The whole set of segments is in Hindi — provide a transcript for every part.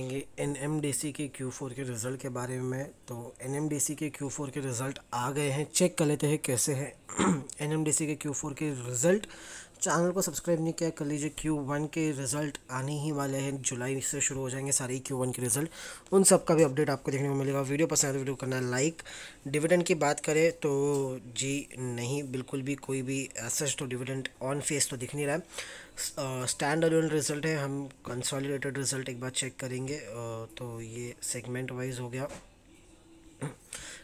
एन एम डी सी के क्यू फोर के रिज़ल्ट के बारे में तो एन एम डी सी के क्यू फोर के रिज़ल्ट आ गए हैं चेक कर लेते हैं कैसे हैं एन एम डी सी के क्यू फोर के रिज़ल्ट चैनल को सब्सक्राइब नहीं किया कर लीजिए क्यू वन के रिज़ल्ट आने ही वाले हैं जुलाई से शुरू हो जाएंगे सारे क्यू वन के रिज़ल्ट उन सब का भी अपडेट आपको देखने को मिलेगा वीडियो पसंद है तो वीडियो करना लाइक डिविडेंड की बात करें तो जी नहीं बिल्कुल भी कोई भी एसेस तो डिविडेंड ऑन फेस तो दिख नहीं रहा है स्टैंड अलोन रिज़ल्ट है हम कंसॉलीटेड रिज़ल्ट एक बार चेक करेंगे तो ये सेगमेंट वाइज हो गया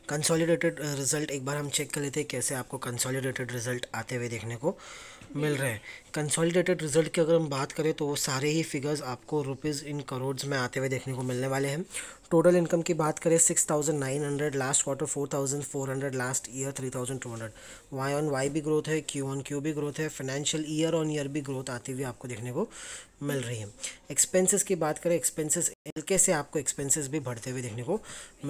कंसॉलीटेड रिज़ल्ट एक बार हम चेक कर लेते हैं कैसे आपको कंसॉलीटेड रिज़ल्ट आते हुए देखने को मिल रहे हैं कंसोलिडेटेड रिजल्ट की अगर हम बात करें तो वो सारे ही फिगर्स आपको रुपीज़ इन करोड़ में आते हुए देखने को मिलने वाले हैं टोटल इनकम की बात करें six thousand nine hundred last quarter four thousand four hundred last year three thousand two hundred Y on Y भी ग्रोथ है क्यू ऑन क्यू भी ग्रोथ है फाइनेंशियल ईयर ऑन ईयर भी ग्रोथ आती हुई आपको देखने को मिल रही है एक्सपेंसेस की बात करें एक्सपेंसेस हल्के से आपको एक्सपेंसेस भी बढ़ते हुए देखने को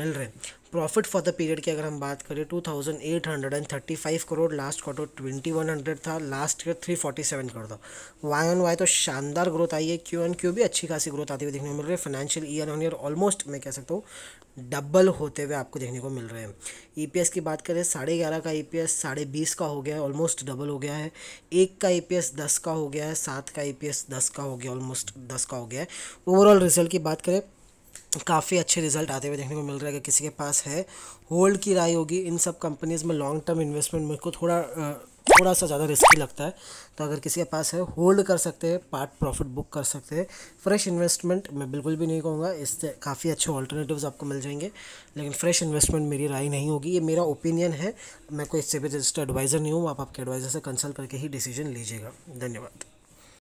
मिल रहे हैं प्रॉफिट फॉर द पीरियड की अगर हम बात करें two thousand eight hundred and thirty five crore last quarter twenty one hundred था लास्ट इसको थ्री फोर्टी सेवन कर दो वाई ऑन वाई तो शानदार ग्रोथ आई है क्यू एन क्यू भी अच्छी खासी ग्रोथ आती हुई देखने को मिल रही है financial year on year almost मैं कह सकता हूँ डबल होते हुए आपको देखने को मिल रहे हैं ई पी एस की बात करें साढ़े ग्यारह का ई पी एस साढ़े बीस का हो गया है ऑलमोस्ट डबल हो गया है एक का ई पी एस दस का हो गया है सात का ई पी एस दस का हो गया ऑलमोस्ट दस का हो गया है ओवरऑल रिजल्ट की बात करें काफ़ी अच्छे रिजल्ट आते हुए देखने को मिल रहा है कि किसी के पास है होल्ड की राय होगी इन सब कंपनीज़ में लॉन्ग टर्म इन्वेस्टमेंट मुझको थोड़ा थोड़ा सा ज़्यादा रिस्की लगता है तो अगर किसी के पास है होल्ड कर सकते हैं पार्ट प्रॉफिट बुक कर सकते हैं फ्रेश इन्वेस्टमेंट मैं बिल्कुल भी नहीं कहूँगा इससे काफ़ी अच्छे ऑल्टरनेटिव्स आपको मिल जाएंगे लेकिन फ्रेश इन्वेस्टमेंट मेरी राय नहीं होगी ये मेरा ओपिनियन है मैं कोई इससे भी रजिस्टर एडवाइज़र नहीं हूँ आप आपके एडवाइज़र से कंसल्ट करके ही डिसीजन लीजिएगा धन्यवाद